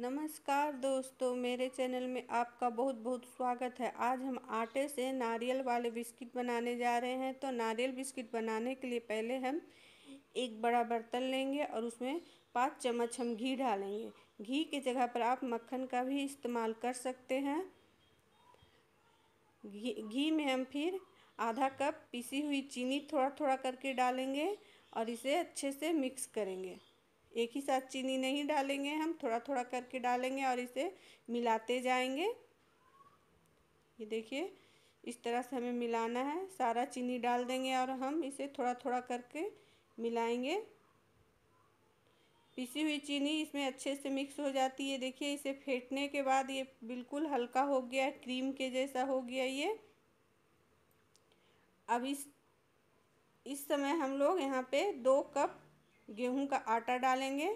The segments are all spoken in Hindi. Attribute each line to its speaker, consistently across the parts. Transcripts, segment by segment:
Speaker 1: नमस्कार दोस्तों मेरे चैनल में आपका बहुत बहुत स्वागत है आज हम आटे से नारियल वाले बिस्किट बनाने जा रहे हैं तो नारियल बिस्किट बनाने के लिए पहले हम एक बड़ा बर्तन लेंगे और उसमें पाँच चम्मच हम घी डालेंगे घी की जगह पर आप मक्खन का भी इस्तेमाल कर सकते हैं घी घी में हम फिर आधा कप पीसी हुई चीनी थोड़ा थोड़ा करके डालेंगे और इसे अच्छे से मिक्स करेंगे एक ही साथ चीनी नहीं डालेंगे हम थोड़ा थोड़ा करके डालेंगे और इसे मिलाते जाएंगे ये देखिए इस तरह से हमें मिलाना है सारा चीनी डाल देंगे और हम इसे थोड़ा थोड़ा करके मिलाएंगे पिसी हुई चीनी इसमें अच्छे से मिक्स हो जाती है देखिए इसे फेंटने के बाद ये बिल्कुल हल्का हो गया क्रीम के जैसा हो गया ये अब इस इस समय हम लोग यहाँ पे दो कप गेहूं का आटा डालेंगे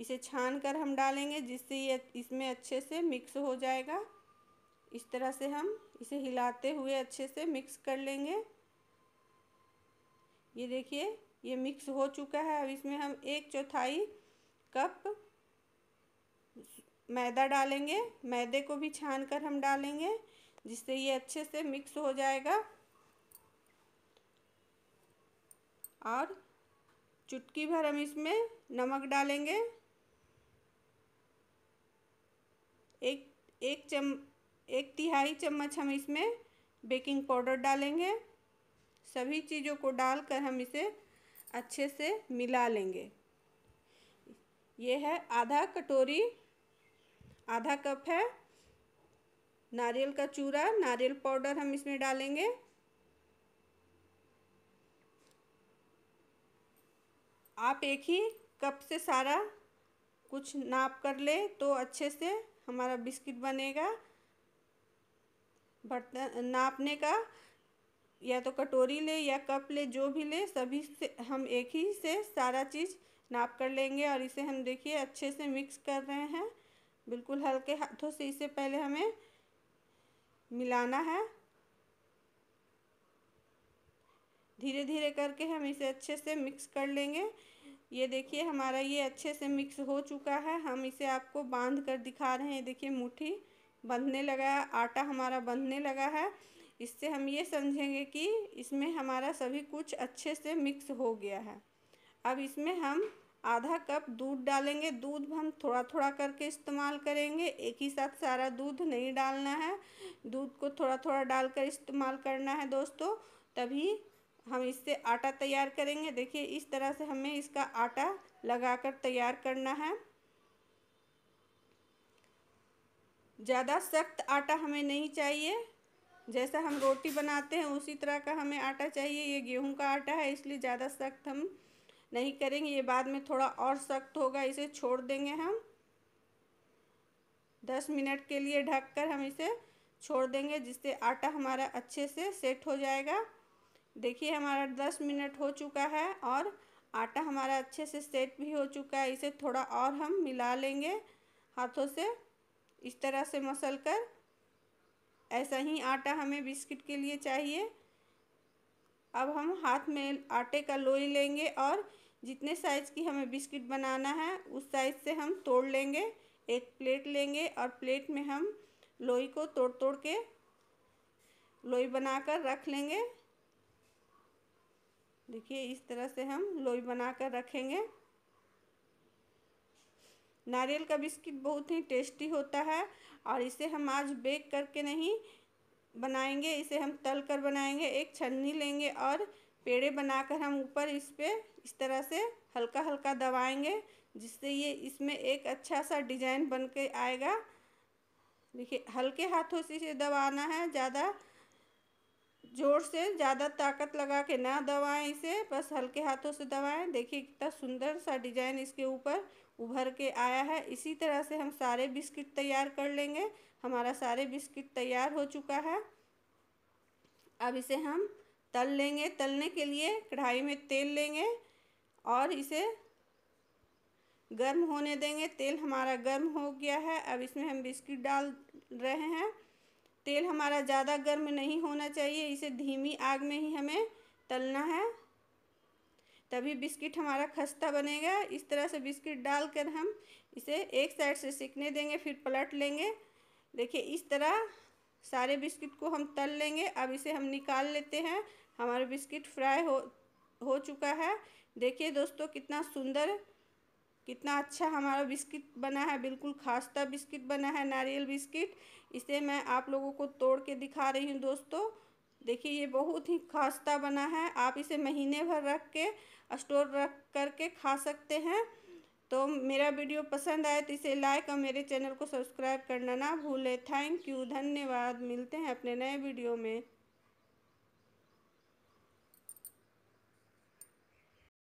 Speaker 1: इसे छान कर हम डालेंगे जिससे ये इसमें अच्छे से मिक्स हो जाएगा इस तरह से हम इसे हिलाते हुए अच्छे से मिक्स कर लेंगे ये देखिए ये मिक्स हो चुका है अब इसमें हम एक चौथाई कप मैदा डालेंगे मैदे को भी छान कर हम डालेंगे जिससे ये अच्छे से मिक्स हो जाएगा और चुटकी भर हम इसमें नमक डालेंगे एक एक चम एक तिहाई चम्मच हम इसमें बेकिंग पाउडर डालेंगे सभी चीज़ों को डालकर हम इसे अच्छे से मिला लेंगे ये है आधा कटोरी आधा कप है नारियल का चूरा नारियल पाउडर हम इसमें डालेंगे आप एक ही कप से सारा कुछ नाप कर ले तो अच्छे से हमारा बिस्किट बनेगा बर्तन नापने का या तो कटोरी ले या कप ले जो भी ले सभी से हम एक ही से सारा चीज़ नाप कर लेंगे और इसे हम देखिए अच्छे से मिक्स कर रहे हैं बिल्कुल हल्के हाथों से इसे पहले हमें मिलाना है धीरे धीरे करके हम इसे अच्छे से मिक्स कर लेंगे ये देखिए हमारा ये अच्छे से मिक्स हो चुका है हम इसे आपको बांध कर दिखा रहे हैं देखिए मुट्ठी बंधने लगा है आटा हमारा बंधने लगा है इससे हम ये समझेंगे कि इसमें हमारा सभी कुछ अच्छे से मिक्स हो गया है अब इसमें हम आधा कप दूध डालेंगे दूध हम थोड़ा थोड़ा करके इस्तेमाल करेंगे एक ही साथ सारा दूध नहीं डालना है दूध को थोड़ा थोड़ा डालकर इस्तेमाल करना है दोस्तों तभी हम इससे आटा तैयार करेंगे देखिए इस तरह से हमें इसका आटा लगाकर तैयार करना है ज़्यादा सख्त आटा हमें नहीं चाहिए जैसा हम रोटी बनाते हैं उसी तरह का हमें आटा चाहिए ये गेहूं का आटा है इसलिए ज़्यादा सख्त हम नहीं करेंगे ये बाद में थोड़ा और सख्त होगा इसे छोड़ देंगे हम दस मिनट के लिए ढककर हम इसे छोड़ देंगे जिससे आटा हमारा अच्छे से सेट हो जाएगा देखिए हमारा दस मिनट हो चुका है और आटा हमारा अच्छे से सेट भी हो चुका है इसे थोड़ा और हम मिला लेंगे हाथों से इस तरह से मसल कर ऐसा ही आटा हमें बिस्किट के लिए चाहिए अब हम हाथ में आटे का लोई लेंगे और जितने साइज़ की हमें बिस्किट बनाना है उस साइज़ से हम तोड़ लेंगे एक प्लेट लेंगे और प्लेट में हम लोई को तोड़ तोड़ के लोई बनाकर रख लेंगे देखिए इस तरह से हम लोई बना कर रखेंगे नारियल का बिस्किट बहुत ही टेस्टी होता है और इसे हम आज बेक करके नहीं बनाएंगे इसे हम तल कर बनाएंगे एक छन्नी लेंगे और पेड़े बनाकर हम ऊपर इस पर इस तरह से हल्का हल्का दबाएंगे जिससे ये इसमें एक अच्छा सा डिजाइन बन के आएगा देखिए हल्के हाथों से इसे दबाना है ज़्यादा जोर से ज़्यादा ताकत लगा के ना दबाएं इसे बस हल्के हाथों से दबाएं देखिए कितना सुंदर सा डिजाइन इसके ऊपर उभर के आया है इसी तरह से हम सारे बिस्किट तैयार कर लेंगे हमारा सारे बिस्किट तैयार हो चुका है अब इसे हम तल लेंगे तलने के लिए कढ़ाई में तेल लेंगे और इसे गर्म होने देंगे तेल हमारा गर्म हो गया है अब इसमें हम बिस्किट डाल रहे हैं तेल हमारा ज़्यादा गर्म नहीं होना चाहिए इसे धीमी आग में ही हमें तलना है तभी बिस्किट हमारा खस्ता बनेगा इस तरह से बिस्किट डालकर हम इसे एक साइड से सिकने देंगे फिर पलट लेंगे देखिए इस तरह सारे बिस्किट को हम तल लेंगे अब इसे हम निकाल लेते हैं हमारा बिस्किट फ्राई हो हो चुका है देखिए दोस्तों कितना सुंदर कितना अच्छा हमारा बिस्किट बना है बिल्कुल खास्ता बिस्किट बना है नारियल बिस्किट इसे मैं आप लोगों को तोड़ के दिखा रही हूँ दोस्तों देखिए ये बहुत ही खास्ता बना है आप इसे महीने भर रख के स्टोर रख करके खा सकते हैं तो मेरा वीडियो पसंद आए तो इसे लाइक और मेरे चैनल को सब्सक्राइब करना ना भूलें थैंक यू धन्यवाद मिलते हैं अपने नए वीडियो में